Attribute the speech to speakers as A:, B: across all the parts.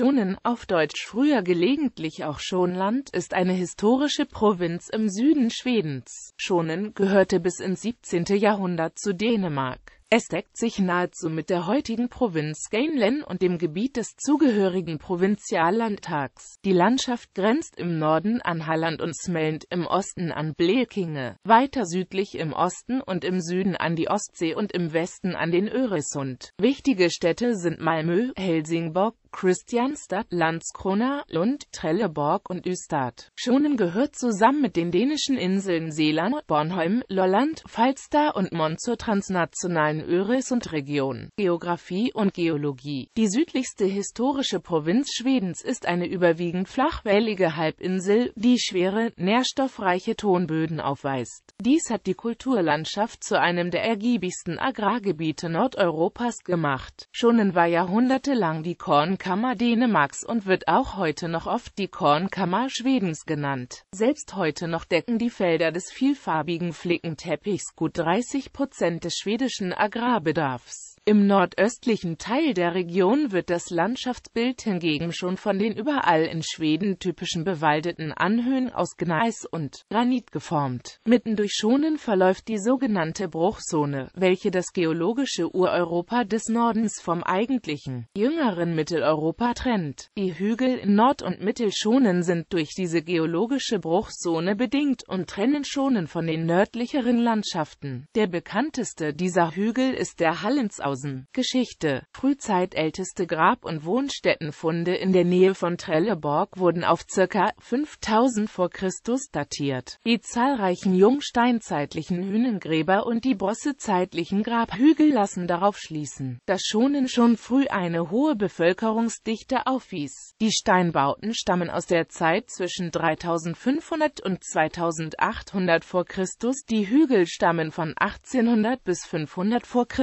A: Schonen, auf Deutsch früher gelegentlich auch Schonland, ist eine historische Provinz im Süden Schwedens. Schonen gehörte bis ins 17. Jahrhundert zu Dänemark es deckt sich nahezu mit der heutigen Provinz Gainlen und dem Gebiet des zugehörigen Provinziallandtags. Die Landschaft grenzt im Norden an Halland und Smelland, im Osten an Blekinge, weiter südlich im Osten und im Süden an die Ostsee und im Westen an den Öresund. Wichtige Städte sind Malmö, Helsingborg, Christianstadt, Landskrona, Lund, Trelleborg und Östad. Schonen gehört zusammen mit den dänischen Inseln Seeland, Bornholm, Lolland, Falster und Mon zur transnationalen in Öres und Region, Geographie und Geologie. Die südlichste historische Provinz Schwedens ist eine überwiegend flachwellige Halbinsel, die schwere, nährstoffreiche Tonböden aufweist. Dies hat die Kulturlandschaft zu einem der ergiebigsten Agrargebiete Nordeuropas gemacht. Schonen war jahrhundertelang die Kornkammer Dänemarks und wird auch heute noch oft die Kornkammer Schwedens genannt. Selbst heute noch decken die Felder des vielfarbigen Flickenteppichs gut 30 Prozent des schwedischen Agrargebiets Agrarbedarfs im nordöstlichen Teil der Region wird das Landschaftsbild hingegen schon von den überall in Schweden typischen bewaldeten Anhöhen aus Gneis und Granit geformt. Mitten durch Schonen verläuft die sogenannte Bruchzone, welche das geologische Ureuropa des Nordens vom eigentlichen, jüngeren Mitteleuropa trennt. Die Hügel in Nord- und Mittelschonen sind durch diese geologische Bruchzone bedingt und trennen Schonen von den nördlicheren Landschaften. Der bekannteste dieser Hügel ist der Hallensau. Holzhausen. Geschichte Frühzeitälteste Grab- und Wohnstättenfunde in der Nähe von Trelleborg wurden auf ca. 5000 v. Chr. datiert. Die zahlreichen jungsteinzeitlichen Hünengräber und die bronzezeitlichen Grabhügel lassen darauf schließen, dass Schonen schon früh eine hohe Bevölkerungsdichte aufwies. Die Steinbauten stammen aus der Zeit zwischen 3500 und 2800 v. Chr., die Hügel stammen von 1800 bis 500 v. Chr.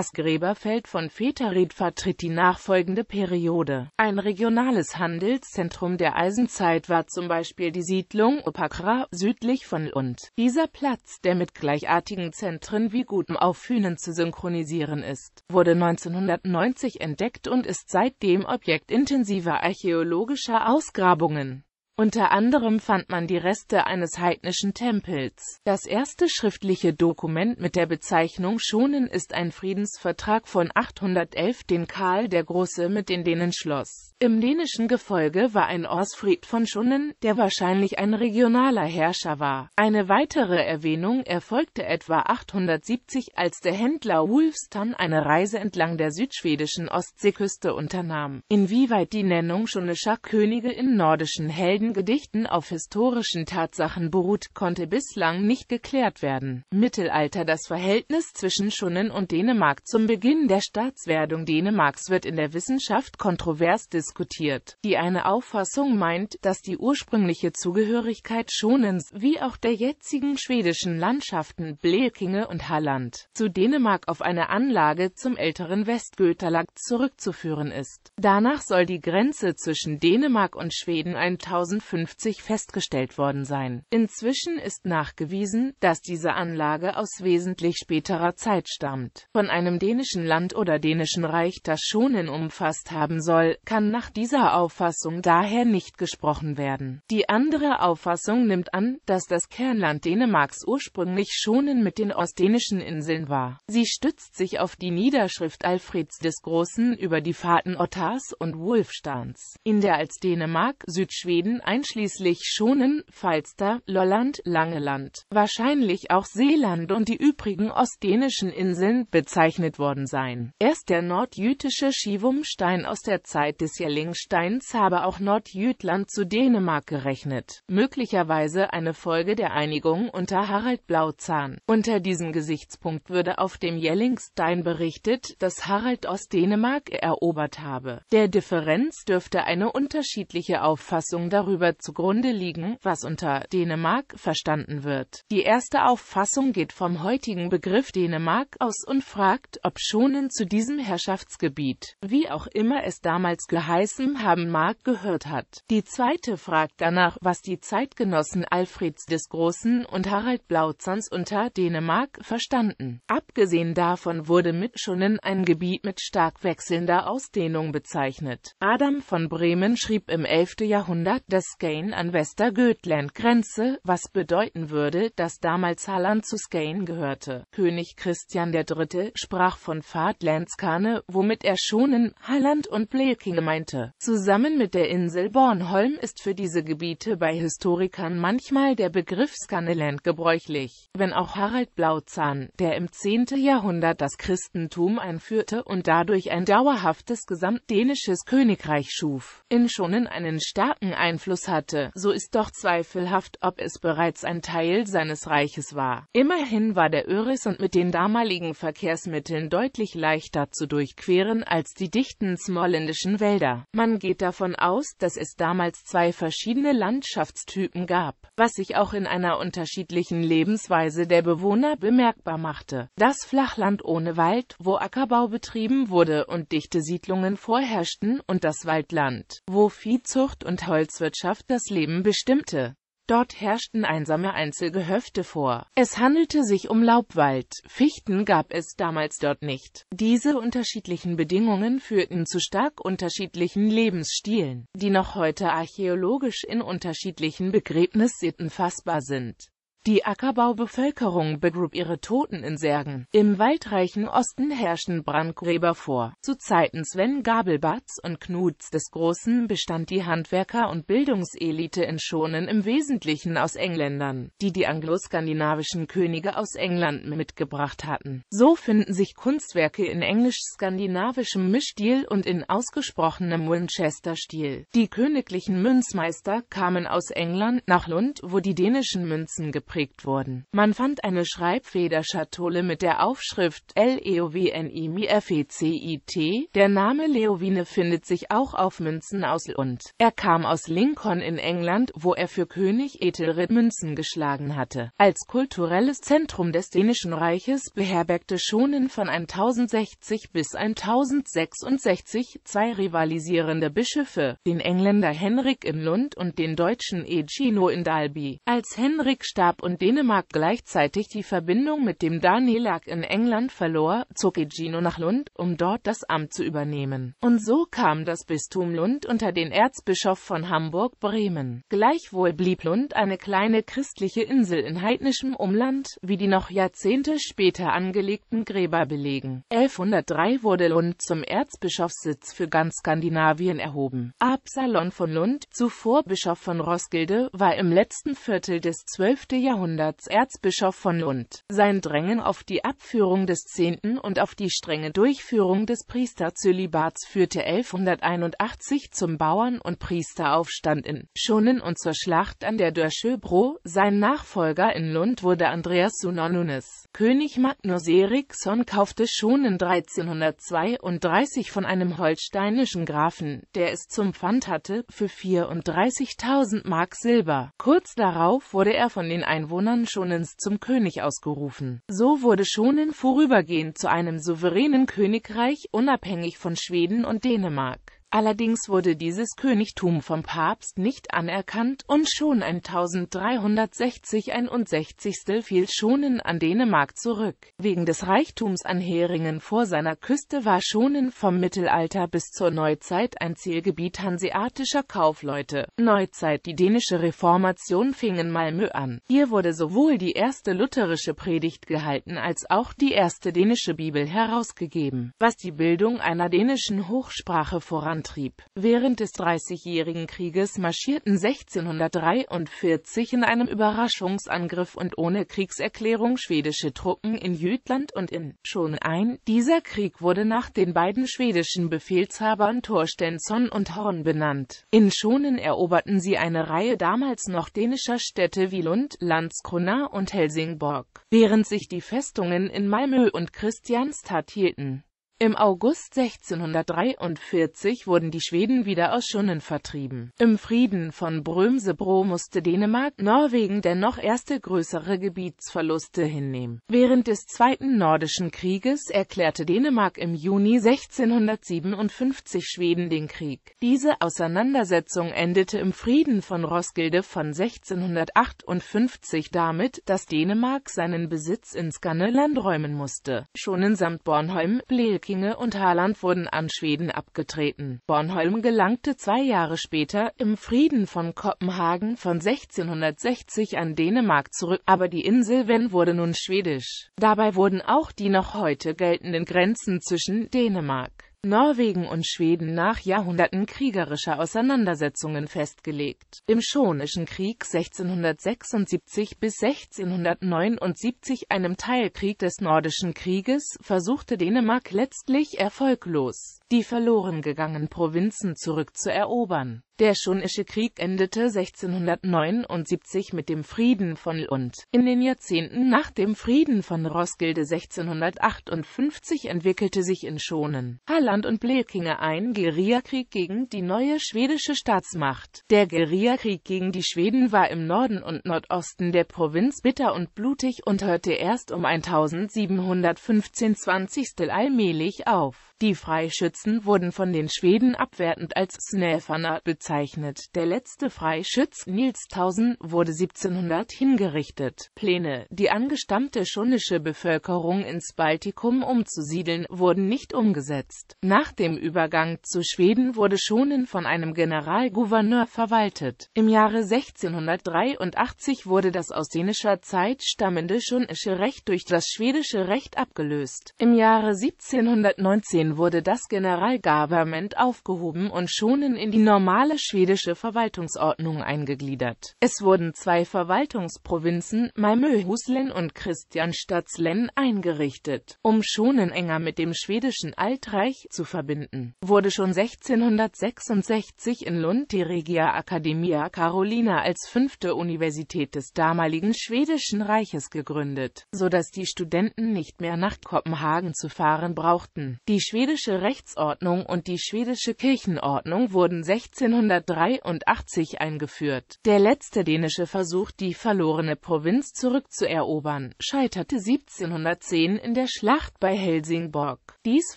A: Das Gräberfeld von Veterit vertritt die nachfolgende Periode. Ein regionales Handelszentrum der Eisenzeit war zum Beispiel die Siedlung Opakra südlich von Lund. Dieser Platz, der mit gleichartigen Zentren wie Gutem auf zu synchronisieren ist, wurde 1990 entdeckt und ist seitdem Objekt intensiver archäologischer Ausgrabungen unter anderem fand man die Reste eines heidnischen Tempels. Das erste schriftliche Dokument mit der Bezeichnung Schonen ist ein Friedensvertrag von 811, den Karl der Große mit den Dänen schloss. Im dänischen Gefolge war ein Orsfried von Schonen, der wahrscheinlich ein regionaler Herrscher war. Eine weitere Erwähnung erfolgte etwa 870, als der Händler Wulfstan eine Reise entlang der südschwedischen Ostseeküste unternahm. Inwieweit die Nennung schonischer Könige in nordischen Helden Gedichten auf historischen Tatsachen beruht, konnte bislang nicht geklärt werden. Mittelalter Das Verhältnis zwischen Schunnen und Dänemark zum Beginn der Staatswerdung Dänemarks wird in der Wissenschaft kontrovers diskutiert, die eine Auffassung meint, dass die ursprüngliche Zugehörigkeit Schonens, wie auch der jetzigen schwedischen Landschaften Blekinge und Halland, zu Dänemark auf eine Anlage zum älteren Westgötalag zurückzuführen ist. Danach soll die Grenze zwischen Dänemark und Schweden 1000 1050 festgestellt worden sein. Inzwischen ist nachgewiesen, dass diese Anlage aus wesentlich späterer Zeit stammt. Von einem dänischen Land oder dänischen Reich, das Schonen umfasst haben soll, kann nach dieser Auffassung daher nicht gesprochen werden. Die andere Auffassung nimmt an, dass das Kernland Dänemarks ursprünglich Schonen mit den ostdänischen Inseln war. Sie stützt sich auf die Niederschrift Alfreds des Großen über die Fahrten Ottars und Wulfstans. In der als Dänemark, Südschweden einschließlich Schonen, Falster, Lolland, Langeland, wahrscheinlich auch Seeland und die übrigen ostdänischen Inseln, bezeichnet worden sein. Erst der nordjütische Schivumstein aus der Zeit des Jellingsteins habe auch Nordjütland zu Dänemark gerechnet, möglicherweise eine Folge der Einigung unter Harald Blauzahn. Unter diesem Gesichtspunkt würde auf dem Jellingstein berichtet, dass Harald Ostdänemark erobert habe. Der Differenz dürfte eine unterschiedliche Auffassung darüber darüber zugrunde liegen, was unter Dänemark verstanden wird. Die erste Auffassung geht vom heutigen Begriff Dänemark aus und fragt, ob Schonen zu diesem Herrschaftsgebiet, wie auch immer es damals geheißen haben mag, gehört hat. Die zweite fragt danach, was die Zeitgenossen Alfreds des Großen und Harald Blauzahns unter Dänemark verstanden. Abgesehen davon wurde mit Schonen ein Gebiet mit stark wechselnder Ausdehnung bezeichnet. Adam von Bremen schrieb im 11. Jahrhundert, dass Skane an Westergötland-Grenze, was bedeuten würde, dass damals Halland zu Skane gehörte. König Christian III. sprach von Fadlandskane, womit er Schonen, Halland und Blekinge meinte. Zusammen mit der Insel Bornholm ist für diese Gebiete bei Historikern manchmal der Begriff Skaneland gebräuchlich. Wenn auch Harald Blauzahn, der im 10. Jahrhundert das Christentum einführte und dadurch ein dauerhaftes gesamtdänisches Königreich schuf, in Schonen einen starken Einfluss Einfluss hatte, so ist doch zweifelhaft, ob es bereits ein Teil seines Reiches war. Immerhin war der Öris und mit den damaligen Verkehrsmitteln deutlich leichter zu durchqueren als die dichten smolländischen Wälder. Man geht davon aus, dass es damals zwei verschiedene Landschaftstypen gab, was sich auch in einer unterschiedlichen Lebensweise der Bewohner bemerkbar machte. Das Flachland ohne Wald, wo Ackerbau betrieben wurde und dichte Siedlungen vorherrschten, und das Waldland, wo Viehzucht und Holzwirtschaft Herrschaft das Leben bestimmte. Dort herrschten einsame Einzelgehöfte vor. Es handelte sich um Laubwald, Fichten gab es damals dort nicht. Diese unterschiedlichen Bedingungen führten zu stark unterschiedlichen Lebensstilen, die noch heute archäologisch in unterschiedlichen Begräbnissitten fassbar sind. Die Ackerbaubevölkerung begrub ihre Toten in Särgen. Im waldreichen Osten herrschten Brandgräber vor. Zu Zeiten Sven Gabelbatz und Knuts des Großen bestand die Handwerker- und Bildungselite in Schonen im Wesentlichen aus Engländern, die die angloskandinavischen Könige aus England mitgebracht hatten. So finden sich Kunstwerke in englisch-skandinavischem Mischstil und in ausgesprochenem Winchester-Stil. Die königlichen Münzmeister kamen aus England nach Lund, wo die dänischen Münzen geprägt geprägt wurden. Man fand eine Schreibfederschatulle mit der Aufschrift L-E-O-W-N-I-M-I-F-E-C-I-T. Der Name Leowine findet sich auch auf Münzen aus und er kam aus Lincoln in England, wo er für König Ethelred Münzen geschlagen hatte. Als kulturelles Zentrum des dänischen Reiches beherbergte Schonen von 1060 bis 1066 zwei rivalisierende Bischöfe, den Engländer Henrik in Lund und den deutschen Egino in Dalby. Als Henrik starb, und Dänemark gleichzeitig die Verbindung mit dem Danelag in England verlor, zog Egino nach Lund, um dort das Amt zu übernehmen. Und so kam das Bistum Lund unter den Erzbischof von Hamburg-Bremen. Gleichwohl blieb Lund eine kleine christliche Insel in heidnischem Umland, wie die noch Jahrzehnte später angelegten Gräber belegen. 1103 wurde Lund zum Erzbischofssitz für ganz Skandinavien erhoben. Absalon von Lund, zuvor Bischof von Roskilde, war im letzten Viertel des 12. Jahrhunderts Jahrhunderts Erzbischof von Lund. Sein Drängen auf die Abführung des Zehnten und auf die strenge Durchführung des Priesterzölibats führte 1181 zum Bauern- und Priesteraufstand in Schonen und zur Schlacht an der Dörschöbro. Sein Nachfolger in Lund wurde Andreas Sunnonunes. König Magnus Eriksson kaufte Schonen 1332 von einem holsteinischen Grafen, der es zum Pfand hatte, für 34.000 Mark Silber. Kurz darauf wurde er von den Einwohnern Schonens zum König ausgerufen. So wurde Schonen vorübergehend zu einem souveränen Königreich, unabhängig von Schweden und Dänemark. Allerdings wurde dieses Königtum vom Papst nicht anerkannt und schon 1360 61 fiel Schonen an Dänemark zurück. Wegen des Reichtums an Heringen vor seiner Küste war Schonen vom Mittelalter bis zur Neuzeit ein Zielgebiet hanseatischer Kaufleute. Neuzeit Die dänische Reformation fing in Malmö an. Hier wurde sowohl die erste lutherische Predigt gehalten als auch die erste dänische Bibel herausgegeben, was die Bildung einer dänischen Hochsprache voran Antrieb. Während des Dreißigjährigen Krieges marschierten 1643 in einem Überraschungsangriff und ohne Kriegserklärung schwedische Truppen in Jütland und in Schon ein. Dieser Krieg wurde nach den beiden schwedischen Befehlshabern Torstensson und Horn benannt. In Schonen eroberten sie eine Reihe damals noch dänischer Städte wie Lund, Landskrona und Helsingborg, während sich die Festungen in Malmö und Christianstadt hielten. Im August 1643 wurden die Schweden wieder aus Schunnen vertrieben. Im Frieden von Brömsebro musste Dänemark Norwegen dennoch erste größere Gebietsverluste hinnehmen. Während des Zweiten Nordischen Krieges erklärte Dänemark im Juni 1657 Schweden den Krieg. Diese Auseinandersetzung endete im Frieden von Roskilde von 1658 damit, dass Dänemark seinen Besitz in Skanderland räumen musste. Schonen samt Bornholm, Blekingedal Blekinge und Haaland wurden an Schweden abgetreten. Bornholm gelangte zwei Jahre später im Frieden von Kopenhagen von 1660 an Dänemark zurück, aber die Insel Wen wurde nun schwedisch. Dabei wurden auch die noch heute geltenden Grenzen zwischen Dänemark Norwegen und Schweden nach Jahrhunderten kriegerischer Auseinandersetzungen festgelegt. Im Schonischen Krieg 1676 bis 1679, einem Teilkrieg des Nordischen Krieges, versuchte Dänemark letztlich erfolglos die verloren gegangenen Provinzen zurückzuerobern. Der Schonische Krieg endete 1679 mit dem Frieden von Lund. In den Jahrzehnten nach dem Frieden von Roskilde 1658 entwickelte sich in Schonen, Halland und Blekinge ein Guerillakrieg gegen die neue schwedische Staatsmacht. Der Guerillakrieg gegen die Schweden war im Norden und Nordosten der Provinz bitter und blutig und hörte erst um 1715 20. allmählich auf. Die Freischützen wurden von den Schweden abwertend als Snäferner bezeichnet. Der letzte Freischütz, Nils Tausen, wurde 1700 hingerichtet. Pläne, die angestammte schunnische Bevölkerung ins Baltikum umzusiedeln, wurden nicht umgesetzt. Nach dem Übergang zu Schweden wurde Schonen von einem Generalgouverneur verwaltet. Im Jahre 1683 wurde das aus dänischer Zeit stammende schunnische Recht durch das schwedische Recht abgelöst. Im Jahre 1719 wurde das Generalgouvernement aufgehoben und Schonen in die normale schwedische Verwaltungsordnung eingegliedert. Es wurden zwei Verwaltungsprovinzen, Malmöhuslen und Kristianstadslen, eingerichtet. Um Schonen enger mit dem schwedischen Altreich zu verbinden, wurde schon 1666 in Lund die Regia Academia Carolina als fünfte Universität des damaligen schwedischen Reiches gegründet, so dass die Studenten nicht mehr nach Kopenhagen zu fahren brauchten. Die Schweden schwedische Rechtsordnung und die schwedische Kirchenordnung wurden 1683 eingeführt. Der letzte dänische Versuch, die verlorene Provinz zurückzuerobern, scheiterte 1710 in der Schlacht bei Helsingborg. Dies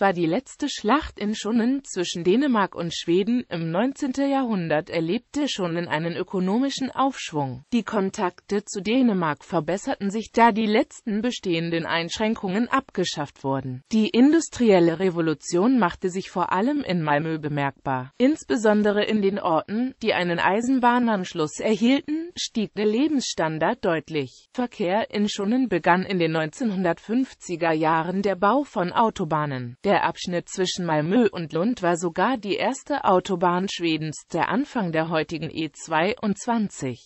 A: war die letzte Schlacht in Schunnen zwischen Dänemark und Schweden. Im 19. Jahrhundert erlebte Schunnen einen ökonomischen Aufschwung. Die Kontakte zu Dänemark verbesserten sich, da die letzten bestehenden Einschränkungen abgeschafft wurden. Die industrielle Revolution Revolution machte sich vor allem in Malmö bemerkbar. Insbesondere in den Orten, die einen Eisenbahnanschluss erhielten, stieg der Lebensstandard deutlich. Verkehr in Schunnen begann in den 1950er Jahren der Bau von Autobahnen. Der Abschnitt zwischen Malmö und Lund war sogar die erste Autobahn Schwedens, der Anfang der heutigen E22.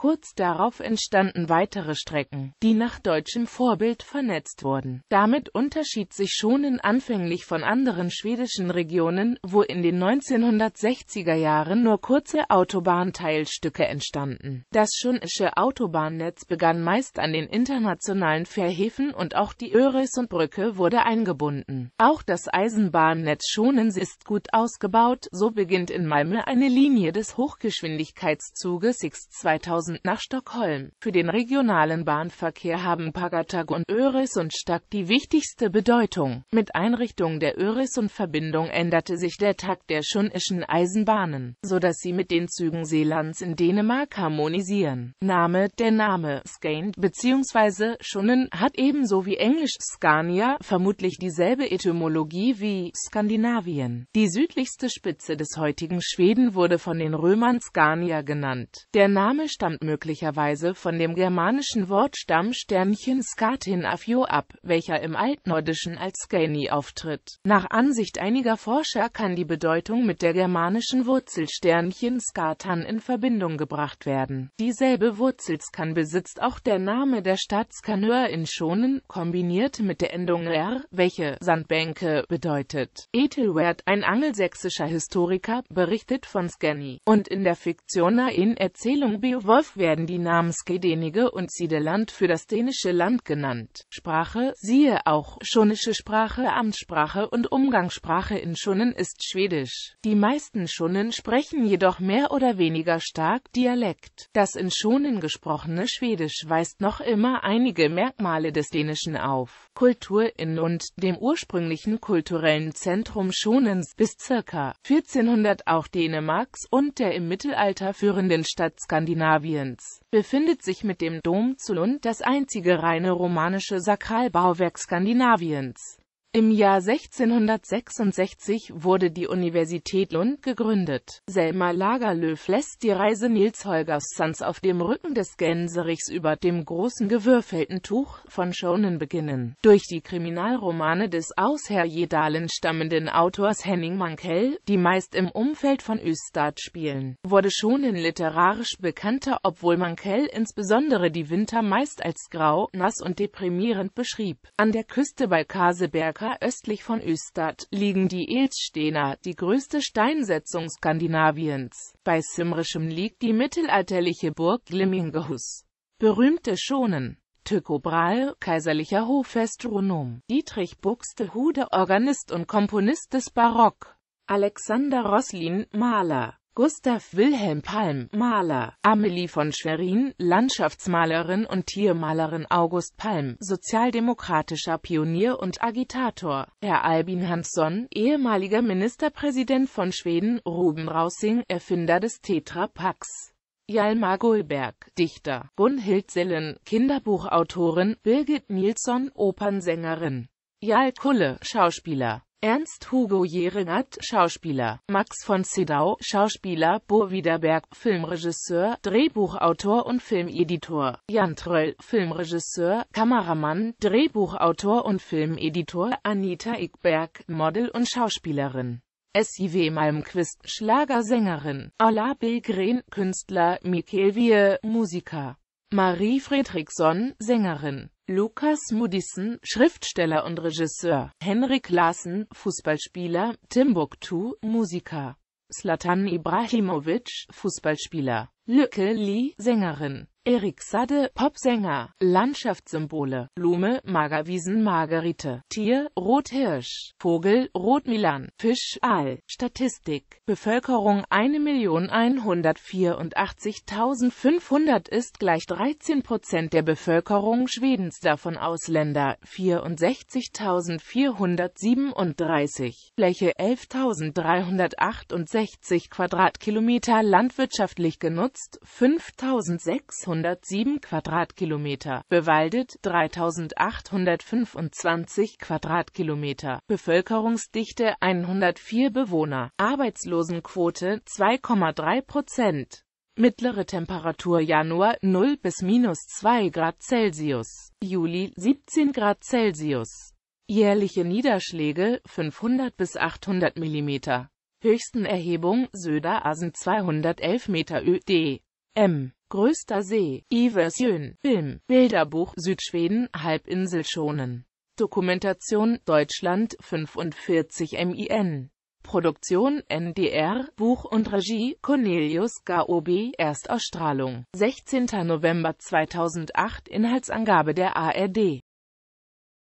A: Kurz darauf entstanden weitere Strecken, die nach deutschem Vorbild vernetzt wurden. Damit unterschied sich Schonen anfänglich von anderen schwedischen Regionen, wo in den 1960er Jahren nur kurze Autobahnteilstücke entstanden. Das schonische Autobahnnetz begann meist an den internationalen Fährhäfen und auch die Öresundbrücke wurde eingebunden. Auch das Eisenbahnnetz Schonens ist gut ausgebaut, so beginnt in Malmö eine Linie des Hochgeschwindigkeitszuges X 2000 2000 nach Stockholm. Für den regionalen Bahnverkehr haben Pagatag und Öres und Stag die wichtigste Bedeutung. Mit Einrichtung der Öres und Verbindung änderte sich der Takt der schunnischen Eisenbahnen, sodass sie mit den Zügen Seelands in Dänemark harmonisieren. Name Der Name Skane bzw. Schunnen hat ebenso wie Englisch Scania vermutlich dieselbe Etymologie wie Skandinavien. Die südlichste Spitze des heutigen Schweden wurde von den Römern Scania genannt. Der Name stammt möglicherweise von dem germanischen Wortstamm Sternchen Skatin afio ab, welcher im Altnordischen als Skäni auftritt. Nach Ansicht einiger Forscher kann die Bedeutung mit der germanischen Wurzel Sternchen Skatan in Verbindung gebracht werden. Dieselbe Wurzel Skan besitzt auch der Name der Stadt Skanör in Schonen, kombiniert mit der Endung R, welche Sandbänke bedeutet. Ethelwert, ein angelsächsischer Historiker, berichtet von Scanny und in der fiktioner in Erzählung Beowulf Oft werden die Namen Skedenige und Siedeland für das dänische Land genannt. Sprache, siehe auch, schonische Sprache, Amtssprache und Umgangssprache in Schunnen ist Schwedisch. Die meisten Schunnen sprechen jedoch mehr oder weniger stark Dialekt. Das in Schunnen gesprochene Schwedisch weist noch immer einige Merkmale des Dänischen auf. Kultur in und dem ursprünglichen kulturellen Zentrum Schonens bis ca. 1400 auch Dänemarks und der im Mittelalter führenden Stadt Skandinavien Skandinaviens, befindet sich mit dem Dom zu Lund das einzige reine romanische Sakralbauwerk Skandinaviens im Jahr 1666 wurde die Universität Lund gegründet. Selma Lagerlöf lässt die Reise Nils Holgersens auf dem Rücken des Gänserichs über dem großen gewürfelten Tuch von Schonen beginnen. Durch die Kriminalromane des aus Herjedalen stammenden Autors Henning Mankell, die meist im Umfeld von Östad spielen, wurde Schonen literarisch bekannter, obwohl Mankell insbesondere die Winter meist als grau, nass und deprimierend beschrieb. An der Küste bei Kaseberg ca. östlich von Östad, liegen die Elstener, die größte Steinsetzung Skandinaviens. Bei Simrischem liegt die mittelalterliche Burg Glimmingehus. Berühmte Schonen. Tycho Brahe, kaiserlicher Hofastronom, Dietrich Buxtehude, Organist und Komponist des Barock, Alexander Roslin, Maler, Gustav Wilhelm Palm, Maler, Amelie von Schwerin, Landschaftsmalerin und Tiermalerin August Palm, sozialdemokratischer Pionier und Agitator, Herr Albin Hansson, ehemaliger Ministerpräsident von Schweden, Ruben Rausing, Erfinder des Tetra Packs. Jalmar Gullberg, Dichter, Gunhild Sillen, Kinderbuchautorin, Birgit Nilsson, Opernsängerin, Jal Kulle, Schauspieler, Ernst Hugo Jeringert, Schauspieler, Max von Sedau, Schauspieler, Bo Widerberg, Filmregisseur, Drehbuchautor und Filmeditor, Jan Tröll, Filmregisseur, Kameramann, Drehbuchautor und Filmeditor, Anita Ickberg, Model und Schauspielerin. SIW Malmquist, Schlagersängerin, Ola Billgren, Künstler, Mikkel Wier, Musiker, Marie Fredriksson, Sängerin, Lukas Mudissen, Schriftsteller und Regisseur, Henrik Larsen, Fußballspieler, Timbuktu, Musiker, Slatan Ibrahimovic, Fußballspieler Lücke Lee, Sängerin. Erik Sade, Popsänger. Landschaftssymbole. Blume, Magerwiesen, Margerite. Tier, Rothirsch. Vogel, Rotmilan. Fisch, Aal. Statistik. Bevölkerung 1.184.500 ist gleich 13 der Bevölkerung Schwedens, davon Ausländer 64.437. Fläche 11.368 Quadratkilometer landwirtschaftlich genutzt genutzt 5607 Quadratkilometer, bewaldet 3825 Quadratkilometer, Bevölkerungsdichte 104 Bewohner, Arbeitslosenquote 2,3 Prozent. Mittlere Temperatur Januar 0 bis minus 2 Grad Celsius, Juli 17 Grad Celsius. Jährliche Niederschläge 500 bis 800 Millimeter. Höchsten Erhebung Söder Asen 211 Meter ÖD. M. Größter See, Iversjön, Film, Bilderbuch, Südschweden, Halbinsel schonen. Dokumentation, Deutschland, 45 MIN. Produktion, NDR, Buch und Regie, Cornelius Gaobi, Erstausstrahlung, 16. November 2008 Inhaltsangabe der ARD